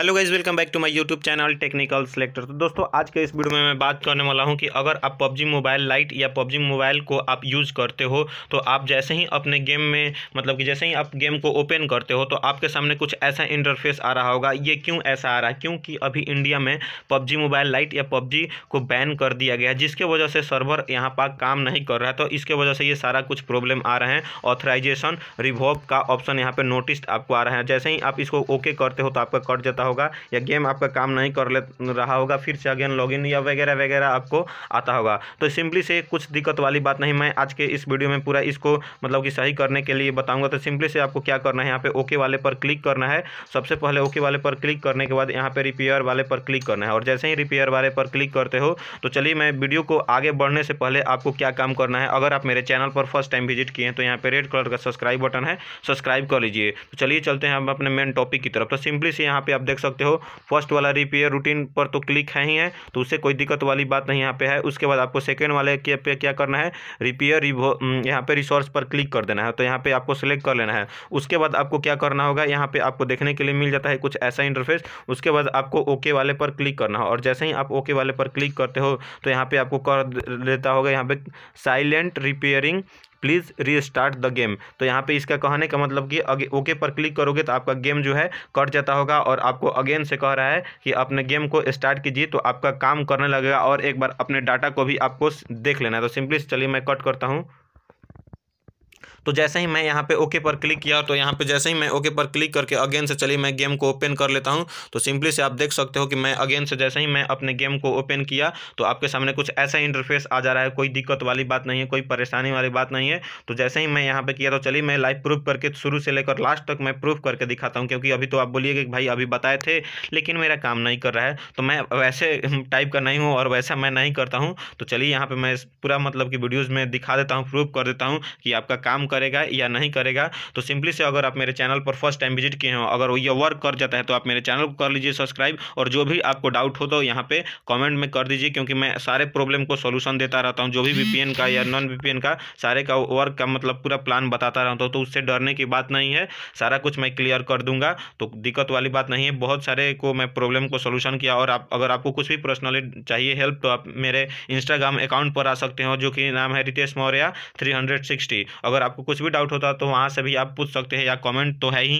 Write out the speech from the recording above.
hello guys welcome back to my YouTube channel technical selector तो दोस्तों आज के इस वीडियो में मैं बात करने वाला हूं कि अगर आप पबजी मोबाइल लाइट या पबजी मोबाइल को आप यूज़ करते हो तो आप जैसे ही अपने गेम में मतलब कि जैसे ही आप गेम को ओपन करते हो तो आपके सामने कुछ ऐसा इंटरफेस आ रहा होगा ये क्यों ऐसा आ रहा है क्योंकि अभी इंडिया में पबजी मोबाइल लाइट या पबजी को बैन कर दिया गया है जिसके वजह से सर्वर यहाँ पर काम नहीं कर रहा है तो इसके वजह से ये सारा कुछ प्रॉब्लम आ रहे हैं ऑथराइजेशन रिवॉल्व का ऑप्शन यहाँ पर नोटिस आपको आ रहा है जैसे ही आप इसको ओके करते हो तो आपका कट जाता होगा या गेम आपका काम नहीं कर ले रहा होगा फिर से अगेन लॉगिन या वगैरह वगैरह आपको आता होगा तो सिंपली से कुछ दिक्कत वाली बात नहीं मैं आज के इस वीडियो में पूरा इसको मतलब कि सही करने के लिए बताऊंगा तो सिंपली से आपको क्या करना है यहाँ पे ओके वाले पर क्लिक करना है सबसे पहले ओके वाले पर क्लिक करने के बाद यहाँ पर रिपेयर वाले पर क्लिक करना है और जैसे ही रिपेयर वाले पर क्लिक करते हो तो चलिए मैं वीडियो को आगे बढ़ने से पहले आपको क्या काम करना है अगर आप मेरे चैनल पर फर्स्ट टाइम विजिट किए हैं तो यहाँ पे रेड कलर का सब्सक्राइब बटन है सब्सक्राइब कर लीजिए तो चलिए चलते हैं हम अपने मेन टॉपिक की तरफ तो सिंपली से यहाँ पे आप देख सकते हो फर्स्ट वाला रिपेयर रूटीन पर तो क्लिक है ही है तो उससे कोई दिक्कत वाली बात नहीं यहाँ पे है उसके बाद आपको सेकेंड वाले के पे क्या करना है रिपेयर यहाँ पे रिसोर्स पर क्लिक कर देना है तो यहाँ पे आपको सेलेक्ट कर लेना है उसके बाद आपको क्या करना होगा यहाँ पे आपको देखने के लिए मिल जाता है कुछ ऐसा इंटरफेस उसके बाद आपको ओके वाले पर क्लिक करना हो और जैसे ही आप ओके वाले पर क्लिक करते हो तो यहाँ पे आपको कर देता होगा यहाँ पे silent repairing please restart the game तो यहाँ पे इसका कहने का मतलब कि ओके पर क्लिक करोगे तो आपका गेम जो है कट जाता होगा और आपको अगेन से कह रहा है कि अपने गेम को स्टार्ट कीजिए तो आपका काम करने लगेगा और एक बार अपने डाटा को भी आपको देख लेना है तो सिंपली चलिए मैं कट करता हूँ तो जैसे ही मैं यहाँ पे ओके पर क्लिक किया तो यहाँ पे जैसे ही मैं ओके पर क्लिक करके अगेन से चलिए मैं गेम को ओपन कर लेता हूँ तो सिंपली से आप देख सकते हो कि मैं अगेन से जैसे ही मैं अपने गेम को ओपन किया तो आपके सामने कुछ ऐसा इंटरफेस आ जा रहा है कोई दिक्कत वाली बात नहीं है कोई परेशानी वाली बात नहीं है तो जैसे ही मैं यहाँ पर किया तो चलिए मैं लाइव प्रूफ करके शुरू से लेकर लास्ट तक मैं प्रूफ करके दिखाता हूँ क्योंकि अभी तो आप बोलिए कि भाई अभी बताए थे लेकिन मेरा काम नहीं कर रहा है तो मैं वैसे टाइप का नहीं हूँ और वैसा मैं नहीं करता हूँ तो चलिए यहाँ पर मैं पूरा मतलब कि वीडियोज़ में दिखा देता हूँ प्रूफ कर देता हूँ कि आपका काम कर करेगा या नहीं करेगा तो सिंपली से अगर आप मेरे चैनल पर फर्स्ट टाइम विजिट किए हो अगर ये वर्क कर जाता है तो आप मेरे चैनल को कर लीजिए सब्सक्राइब और जो भी आपको डाउट हो तो यहाँ पे कमेंट में कर दीजिए क्योंकि मैं सारे प्रॉब्लम को सोल्यूशन देता रहता हूँ जो भी वीपीएन का या नॉन वीपीएन का सारे का वर्क का मतलब पूरा प्लान बताता रहता हूँ तो उससे डरने की बात नहीं है सारा कुछ मैं क्लियर कर दूंगा तो दिक्कत वाली बात नहीं है बहुत सारे को मैं प्रॉब्लम को सोल्यूशन किया और आप अगर आपको कुछ भी पर्सनली चाहिए हेल्प तो आप मेरे इंस्टाग्राम अकाउंट पर आ सकते हो जो कि नाम है रितेश मौर्या थ्री अगर आप आपको कुछ भी डाउट होता तो वहाँ से भी आप पूछ सकते हैं या कमेंट तो है ही